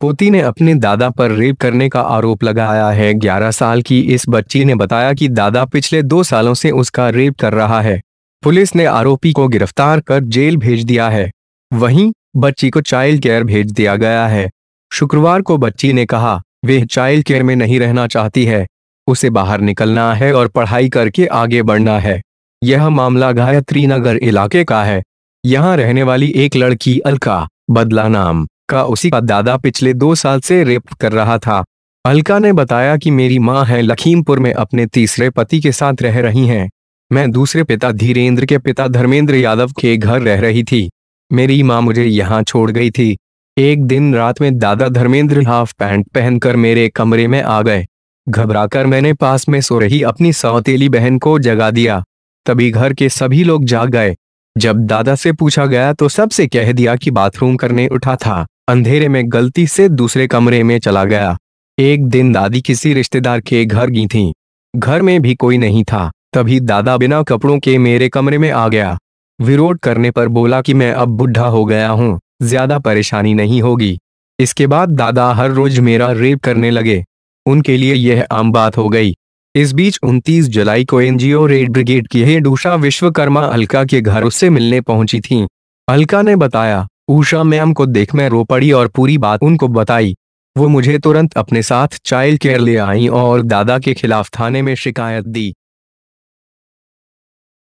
पोती ने अपने दादा पर रेप करने का आरोप लगाया है 11 साल की इस बच्ची ने बताया कि दादा पिछले दो सालों से उसका रेप कर रहा है पुलिस ने आरोपी को गिरफ्तार कर जेल भेज दिया है वहीं बच्ची को चाइल्ड केयर भेज दिया गया है शुक्रवार को बच्ची ने कहा वह चाइल्ड केयर में नहीं रहना चाहती है उसे बाहर निकलना है और पढ़ाई करके आगे बढ़ना है यह मामला गायत्री नगर इलाके का है यहाँ रहने वाली एक लड़की अलका बदला नाम का उसी का दादा पिछले दो साल से रेप कर रहा था अलका ने बताया कि मेरी माँ है लखीमपुर में अपने तीसरे पति के साथ रह रही हैं मैं दूसरे पिता धीरेन्द्र के पिता धर्मेंद्र यादव के घर रह रही थी मेरी माँ मुझे यहाँ छोड़ गई थी एक दिन रात में दादा धर्मेंद्र हाफ पैंट पहनकर मेरे कमरे में आ गए घबराकर मैंने पास में सो रही अपनी सौतेली बहन को जगा दिया तभी घर के सभी लोग जाग गए जब दादा से पूछा गया तो सबसे कह दिया कि बाथरूम करने उठा था अंधेरे में गलती से दूसरे कमरे में चला गया एक दिन दादी किसी रिश्तेदार के घर गई थी घर में भी कोई नहीं था तभी दादा बिना कपड़ों के मेरे कमरे में आ गया विरोध करने पर बोला कि मैं अब बुढ़ा हो गया हूँ ज्यादा परेशानी नहीं होगी इसके बाद दादा हर रोज मेरा रेप करने लगे उनके लिए यह आम बात हो गई इस बीच 29 जुलाई को एनजीओ रेड ब्रिगेड की हेड विश्वकर्मा अलका के घर उससे मिलने पहुंची थी अलका ने बताया उषा मैम को देख मैं रो पड़ी और पूरी बात उनको बताई वो मुझे तुरंत अपने साथ चाइल्ड केयर ले आई और दादा के खिलाफ थाने में शिकायत दी